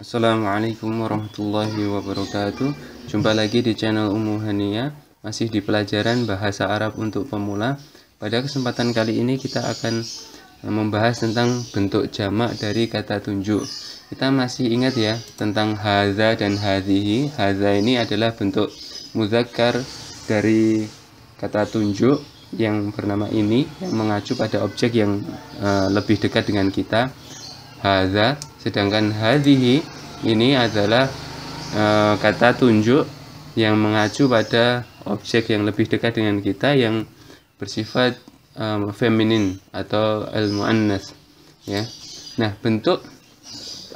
Assalamualaikum warahmatullahi wabarakatuh Jumpa lagi di channel Umu Hania Masih di pelajaran Bahasa Arab untuk Pemula Pada kesempatan kali ini kita akan eh, membahas tentang bentuk jamak dari kata tunjuk Kita masih ingat ya tentang haza dan hazihi. Haza ini adalah bentuk muzakkar dari kata tunjuk yang bernama ini yang mengacu pada objek yang uh, lebih dekat dengan kita haza sedangkan hadihi ini adalah e, kata tunjuk yang mengacu pada objek yang lebih dekat dengan kita yang bersifat e, feminin atau al muannas ya nah bentuk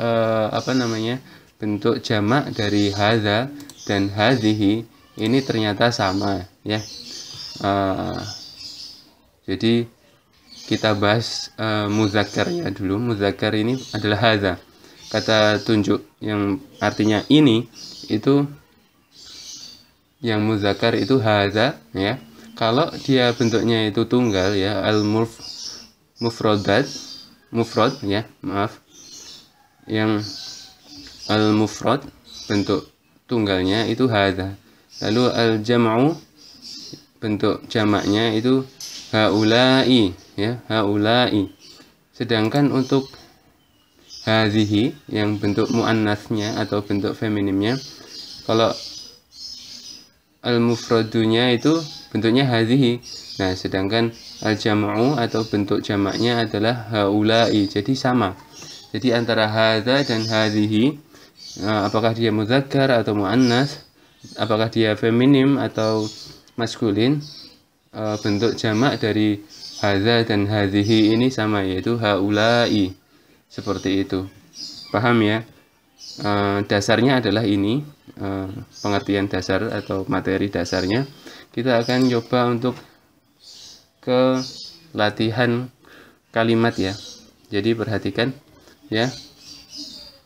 e, apa namanya bentuk jamak dari hadza dan hadihi ini ternyata sama ya e, jadi kita bahas uh, ya dulu. Muzakar ini adalah haza. Kata tunjuk yang artinya ini itu yang muzakar itu haza ya. Kalau dia bentuknya itu tunggal ya al murf mufrodat mufrod ya, maaf. Yang al mufrod bentuk tunggalnya itu haza. Lalu al jamau bentuk jamaknya itu haulai ya haulai sedangkan untuk hazihi yang bentuk muannasnya atau bentuk feminimnya kalau al mufradunya itu bentuknya hazihi nah sedangkan al jam'u atau bentuk jamaknya adalah haulai jadi sama jadi antara haza dan hazihi nah, apakah dia muzakkar atau muannas apakah dia feminim atau maskulin eh, bentuk jamak dari Haza dan hadhihi ini sama yaitu haulai. Seperti itu. Paham ya? E, dasarnya adalah ini e, pengertian dasar atau materi dasarnya. Kita akan coba untuk ke latihan kalimat ya. Jadi perhatikan ya.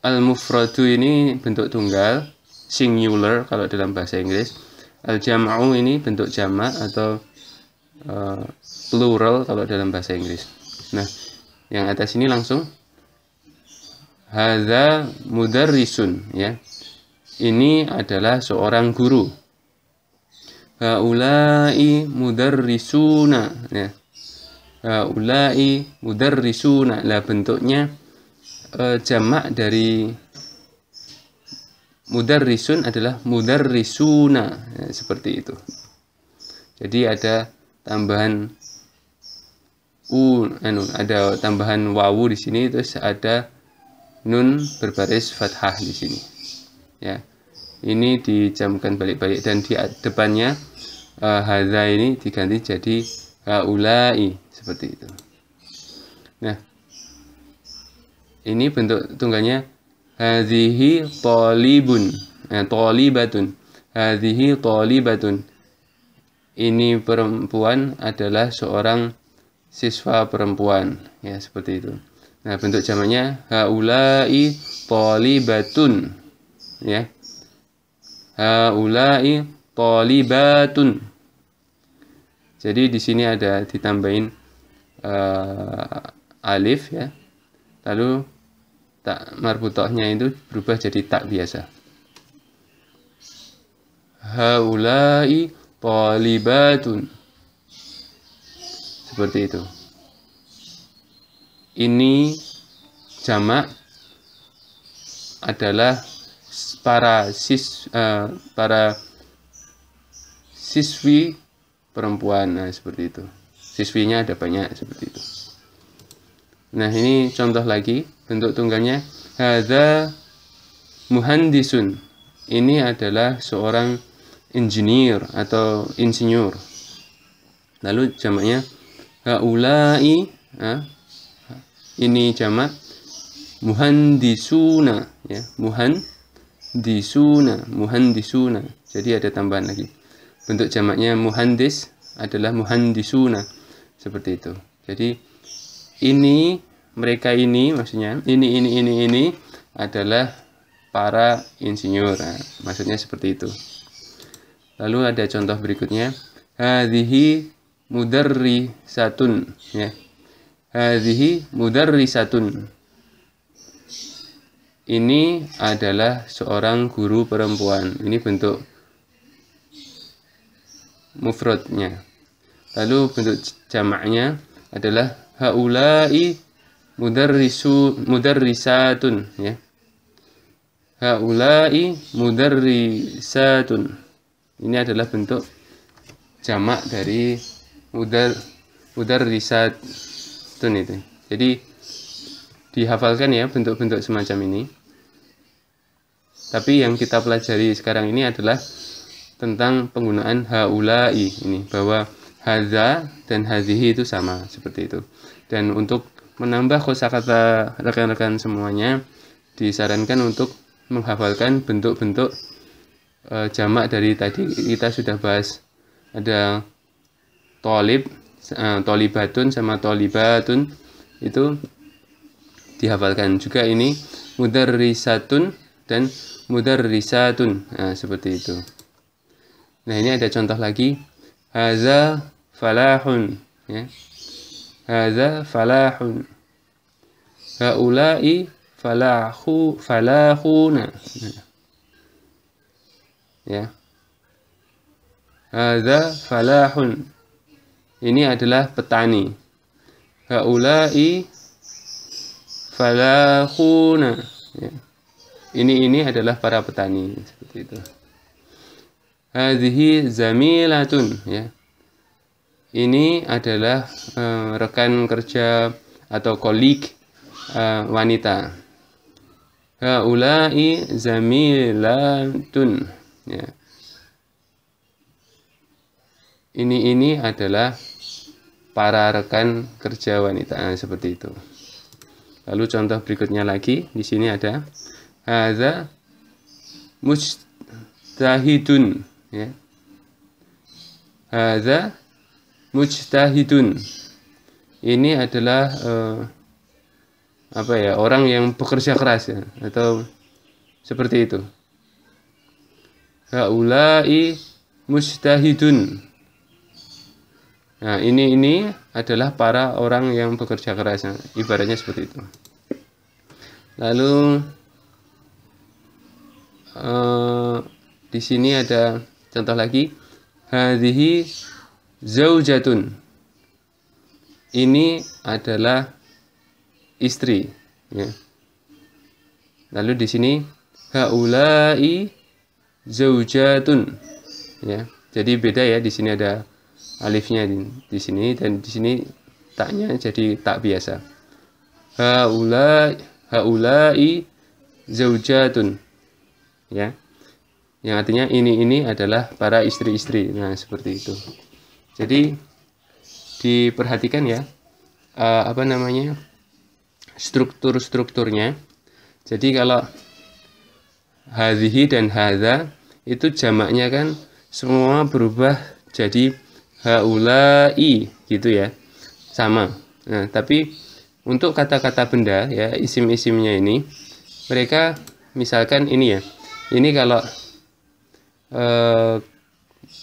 Al-mufradu ini bentuk tunggal, singular kalau dalam bahasa Inggris. al jamau ini bentuk jamak atau eh, plural kalau dalam bahasa Inggris. Nah, yang atas ini langsung hadza mudarrisun ya. Ini adalah seorang guru. Haulai mudarrisuna ya. Haulai mudarrisuna lah bentuknya e, jamak dari mudarrisun adalah mudarrisuna ya, seperti itu. Jadi ada tambahan u anu ada tambahan wawu di sini terus ada nun berbaris fathah di sini ya ini dijamkan balik-balik dan di depannya uh, eh, haza ini diganti jadi haulai seperti itu nah ini bentuk tunggalnya hazihi talibun eh, talibatun hazihi talibatun ini perempuan adalah seorang siswa perempuan ya seperti itu nah bentuk jamaknya haulai tolibatun ya haulai tolibatun jadi di sini ada ditambahin uh, alif ya lalu tak marbutohnya itu berubah jadi tak biasa haulai tolibatun seperti itu. Ini jamak adalah para sis uh, para siswi perempuan nah, seperti itu. Siswinya ada banyak seperti itu. Nah, ini contoh lagi bentuk tunggalnya hadza muhandisun. Ini adalah seorang engineer atau insinyur. Lalu jamaknya haulai ha, ini jamak muhandisuna ya muhan disuna muhandisuna jadi ada tambahan lagi bentuk jamaknya muhandis adalah muhandisuna seperti itu jadi ini mereka ini maksudnya ini ini ini ini adalah para insinyur nah, maksudnya seperti itu lalu ada contoh berikutnya hadhihi satun ya hadhihi satun. ini adalah seorang guru perempuan ini bentuk mufradnya lalu bentuk jamaknya adalah haulai mudarrisu mudarrisatun ya haulai mudarrisatun ini adalah bentuk jamak dari udar udar risat tun itu jadi dihafalkan ya bentuk-bentuk semacam ini tapi yang kita pelajari sekarang ini adalah tentang penggunaan haulai ini bahwa haza dan hazihi itu sama seperti itu dan untuk menambah kosakata rekan-rekan semuanya disarankan untuk menghafalkan bentuk-bentuk e, jamak dari tadi kita sudah bahas ada tolib eh, tolibatun sama tolibatun itu dihafalkan juga ini mudarrisatun dan mudarrisatun nah, seperti itu nah ini ada contoh lagi haza falahun ya haza falahun haulai falahu falahuna ya haza falahun ini adalah petani. Haulai falahuna. Ya. Ini ini adalah para petani seperti itu. Hadhihi zamilatun ya. Ini adalah uh, rekan kerja atau kolik uh, wanita. Haulai zamilatun ya ini ini adalah para rekan kerja wanita nah, seperti itu. Lalu contoh berikutnya lagi di sini ada ada mujtahidun ya. Hadza mujtahidun. Ini adalah eh, apa ya, orang yang bekerja keras ya atau seperti itu. Haulai mujtahidun Nah, ini ini adalah para orang yang bekerja keras. Ibaratnya seperti itu. Lalu uh, di sini ada contoh lagi. Hadhihi zaujatun. Ini adalah istri, ya. Lalu di sini haulai zaujatun. Ya. Jadi beda ya, di sini ada alifnya di, di sini dan di sini taknya jadi tak biasa haula haulai zaujatun ya yang artinya ini ini adalah para istri-istri nah seperti itu jadi diperhatikan ya uh, apa namanya struktur-strukturnya jadi kalau hadhihi dan hadza itu jamaknya kan semua berubah jadi haulai gitu ya sama nah tapi untuk kata-kata benda ya isim-isimnya ini mereka misalkan ini ya ini kalau eh,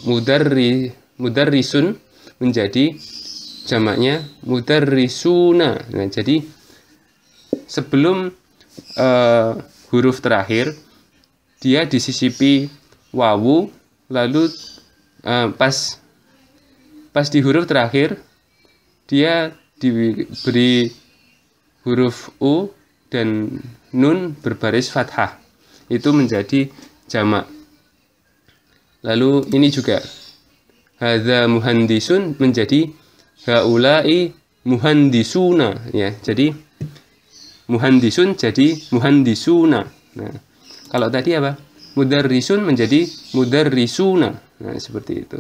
mudarri mudarrisun menjadi jamaknya mudarrisuna nah jadi sebelum eh, huruf terakhir dia disisipi wawu lalu eh, pas pas di huruf terakhir dia diberi huruf U dan Nun berbaris fathah itu menjadi jamak lalu ini juga hadza muhandisun menjadi haulai muhandisuna ya jadi muhandisun jadi muhandisuna nah kalau tadi apa mudarrisun menjadi mudarrisuna nah seperti itu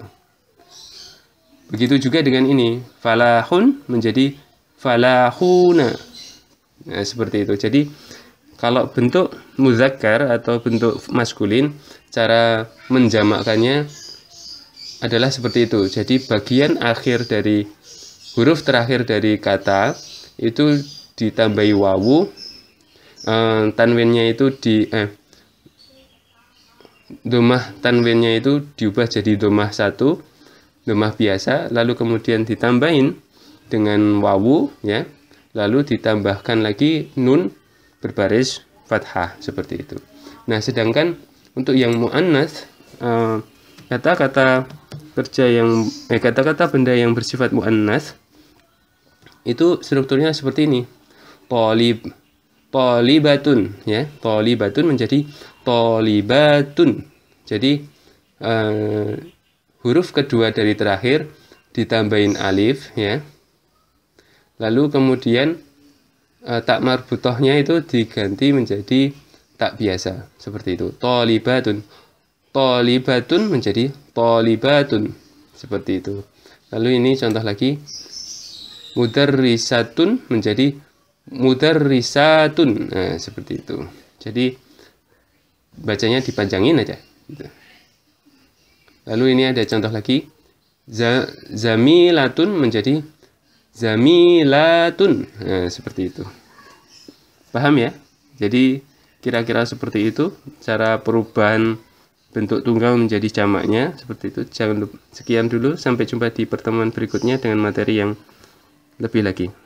Begitu juga dengan ini, falahun menjadi falahuna. Nah, seperti itu. Jadi kalau bentuk muzakkar atau bentuk maskulin, cara menjamakannya adalah seperti itu. Jadi bagian akhir dari huruf terakhir dari kata itu ditambahi wawu, e, tanwinnya itu di eh, domah tanwinnya itu diubah jadi domah satu domah biasa lalu kemudian ditambahin dengan wawu ya lalu ditambahkan lagi nun berbaris fathah seperti itu nah sedangkan untuk yang muannas eh, kata-kata kerja yang eh kata-kata benda yang bersifat muannas itu strukturnya seperti ini polib polibatun ya polibatun menjadi polibatun jadi eh, huruf kedua dari terakhir ditambahin alif ya lalu kemudian e, tak marbutohnya itu diganti menjadi tak biasa seperti itu tolibatun tolibatun menjadi tolibatun seperti itu lalu ini contoh lagi mudarrisatun menjadi mudarrisatun nah seperti itu jadi bacanya dipanjangin aja gitu. Lalu ini ada contoh lagi. Zamilatun menjadi zamilatun. Nah, seperti itu. Paham ya? Jadi kira-kira seperti itu cara perubahan bentuk tunggal menjadi jamaknya seperti itu. Jangan lupa, sekian dulu sampai jumpa di pertemuan berikutnya dengan materi yang lebih lagi.